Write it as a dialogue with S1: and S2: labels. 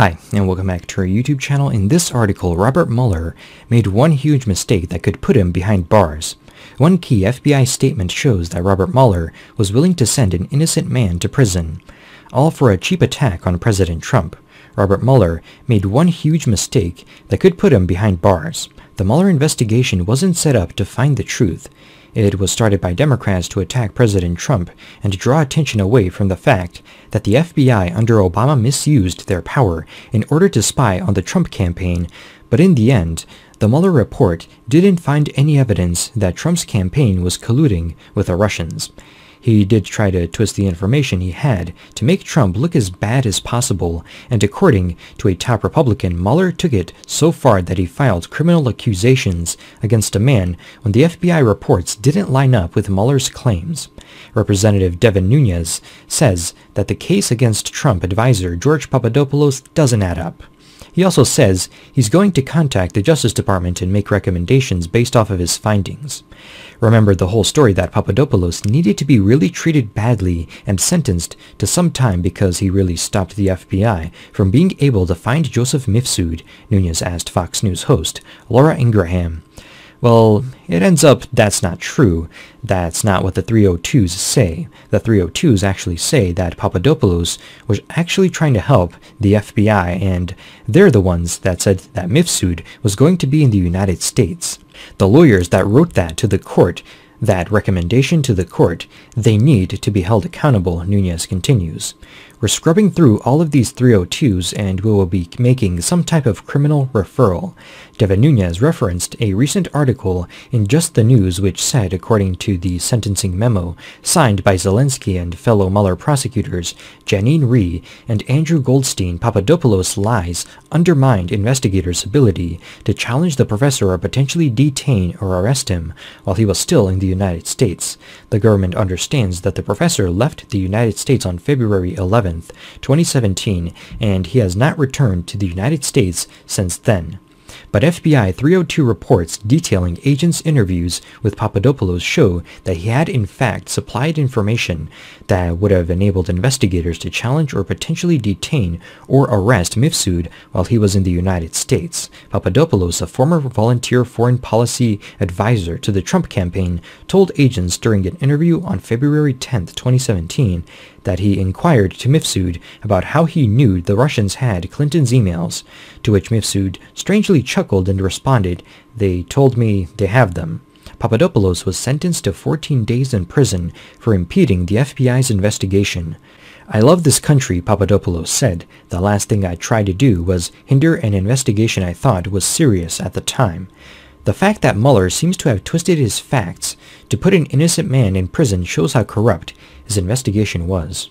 S1: Hi, and welcome back to our YouTube channel. In this article, Robert Mueller made one huge mistake that could put him behind bars. One key FBI statement shows that Robert Mueller was willing to send an innocent man to prison, all for a cheap attack on President Trump. Robert Mueller made one huge mistake that could put him behind bars. The Mueller investigation wasn't set up to find the truth. It was started by Democrats to attack President Trump and to draw attention away from the fact that the FBI under Obama misused their power in order to spy on the Trump campaign, but in the end, the Mueller report didn't find any evidence that Trump's campaign was colluding with the Russians. He did try to twist the information he had to make Trump look as bad as possible, and according to a top Republican, Mueller took it so far that he filed criminal accusations against a man when the FBI reports didn't line up with Mueller's claims. Representative Devin Nunez says that the case against Trump advisor George Papadopoulos doesn't add up. He also says he's going to contact the Justice Department and make recommendations based off of his findings remembered the whole story that Papadopoulos needed to be really treated badly and sentenced to some time because he really stopped the FBI from being able to find Joseph Mifsud, Nunez asked Fox News host Laura Ingraham. Well, it ends up that's not true. That's not what the 302s say. The 302s actually say that Papadopoulos was actually trying to help the FBI and they're the ones that said that Mifsud was going to be in the United States. The lawyers that wrote that to the court, that recommendation to the court, they need to be held accountable, Nunez continues. We're scrubbing through all of these 302s and we will be making some type of criminal referral. Devin Nunez referenced a recent article in Just the News which said, according to the sentencing memo signed by Zelensky and fellow Mueller prosecutors, Janine Ree and Andrew Goldstein Papadopoulos' lies undermined investigators' ability to challenge the professor or potentially detain or arrest him while he was still in the United States. The government understands that the professor left the United States on February 11 2017, and he has not returned to the United States since then. But FBI 302 reports detailing agents' interviews with Papadopoulos show that he had in fact supplied information that would have enabled investigators to challenge or potentially detain or arrest Mifsud while he was in the United States. Papadopoulos, a former volunteer foreign policy advisor to the Trump campaign, told agents during an interview on February 10, 2017, that he inquired to Mifsud about how he knew the Russians had Clinton's emails, to which Mifsud strangely chuckled and responded, They told me they have them. Papadopoulos was sentenced to 14 days in prison for impeding the FBI's investigation. I love this country, Papadopoulos said. The last thing I tried to do was hinder an investigation I thought was serious at the time. The fact that Mueller seems to have twisted his facts to put an innocent man in prison shows how corrupt his investigation was.